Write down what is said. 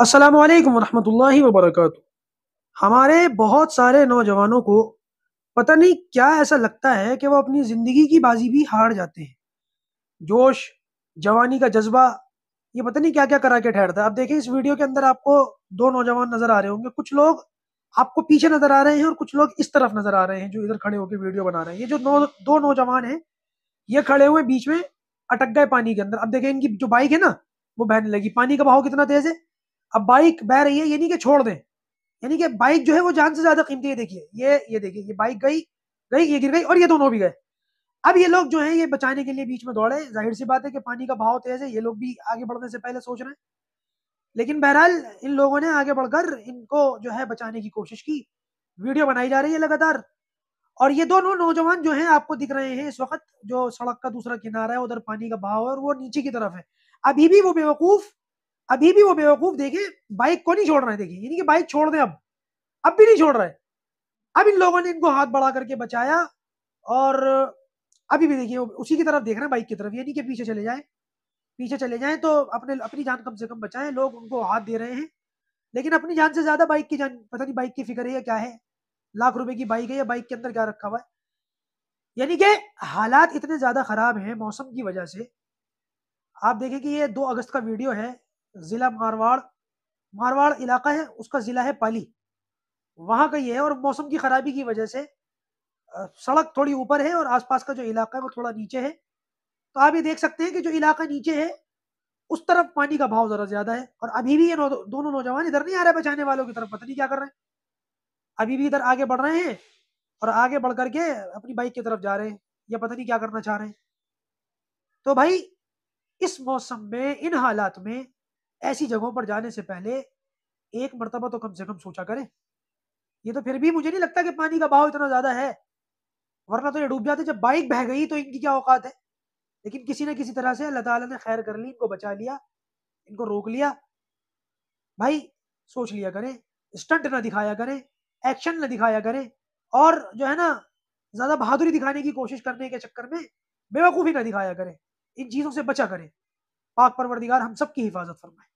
अस्सलाम वालेकुम रहमतुल्लाहि व बरकातु हमारे बहुत सारे नौजवानों को पता नहीं क्या ऐसा लगता है कि वो अपनी ज़िंदगी की बाजी भी हार जाते हैं जोश जवानी का जज्बा ये पता नहीं क्या क्या करा के ठहरता है आप देखें इस वीडियो के अंदर आपको दो नौजवान नज़र आ रहे होंगे कुछ लोग आपको पीछे नज़र आ रहे हैं और कुछ लोग इस तरफ नज़र आ रहे हैं जो इधर खड़े होकर वीडियो बना रहे हैं ये जो नौ दो नौजवान हैं ये खड़े हुए बीच में अटक गए पानी के अंदर अब देखें इनकी जो बाइक है ना वो बहने लगी पानी का बहाव कितना तेज़ है अब बाइक बह रही है यानी कि छोड़ दें यानी कि बाइक जो है वो जान से ज्यादा कीमती है देखिए ये ये देखिए ये बाइक गई गई ये गिर गई और ये दोनों भी गए अब ये लोग जो है ये बचाने के लिए बीच में दौड़े जाहिर सी बात है कि पानी का बहाव तेज है ये लोग भी आगे बढ़ने से पहले सोच रहे हैं लेकिन बहरहाल इन लोगों ने आगे बढ़कर इनको जो है बचाने की कोशिश की वीडियो बनाई जा रही है लगातार और ये दोनों नौजवान जो हैं आपको दिख रहे हैं इस वक्त जो सड़क का दूसरा किनारा है उधर पानी का बहाव है और वो नीचे की तरफ है अभी भी वो बेवकूफ अभी भी वो बेवकूफ देखे बाइक को नहीं छोड़ रहे देखिए यानी कि बाइक छोड़ दे अब अब भी नहीं छोड़ रहे अब इन लोगों ने इनको हाथ बढ़ा करके बचाया और अभी भी देखिए उसी की तरफ देख रहे हैं बाइक की तरफ यानी कि पीछे चले जाए पीछे चले जाए तो अपने अपनी जान कम से कम बचाए लोग उनको हाथ दे रहे हैं लेकिन अपनी जान से ज्यादा बाइक की जान पता नहीं बाइक की फिक्र है या क्या है लाख रुपए की बाइक है या बाइक के अंदर क्या रखा हुआ है यानी कि हालात इतने ज्यादा खराब हैं मौसम की वजह से आप देखें कि ये दो अगस्त का वीडियो है ज़िला मारवाड़ मारवाड़ इलाका है उसका ज़िला है पाली वहाँ का ये है और मौसम की ख़राबी की वजह से सड़क थोड़ी ऊपर है और आसपास का जो इलाका है वो थोड़ा नीचे है तो आप ये देख सकते हैं कि जो इलाका नीचे है उस तरफ पानी का भाव ज़रा ज़्यादा है और अभी भी ये नौ, दोनों नौजवान इधर नहीं आ रहे बचाने वालों की तरफ पता नहीं क्या कर रहे हैं अभी भी इधर आगे बढ़ रहे हैं और आगे बढ़ करके अपनी बाइक की तरफ जा रहे हैं या पता नहीं क्या करना चाह रहे हैं तो भाई इस मौसम में इन हालात में ऐसी जगहों पर जाने से पहले एक मरतबा तो कम से कम सोचा करें ये तो फिर भी मुझे नहीं लगता कि पानी का बहाव इतना ज्यादा है वरना तो ये डूब जाते जब बाइक बह गई तो इनकी क्या औकात है लेकिन किसी ना किसी तरह से अल्लाह ताला ने खैर कर ली इनको बचा लिया इनको रोक लिया भाई सोच लिया करें स्टंट ना दिखाया करें एक्शन ना दिखाया करें और जो है ना ज्यादा बहादुरी दिखाने की कोशिश करने के चक्कर में बेवकूफ़ी ना दिखाया करें इन चीज़ों से बचा करें पाक परवरदिगार हम सबकी हिफाजत फरमाए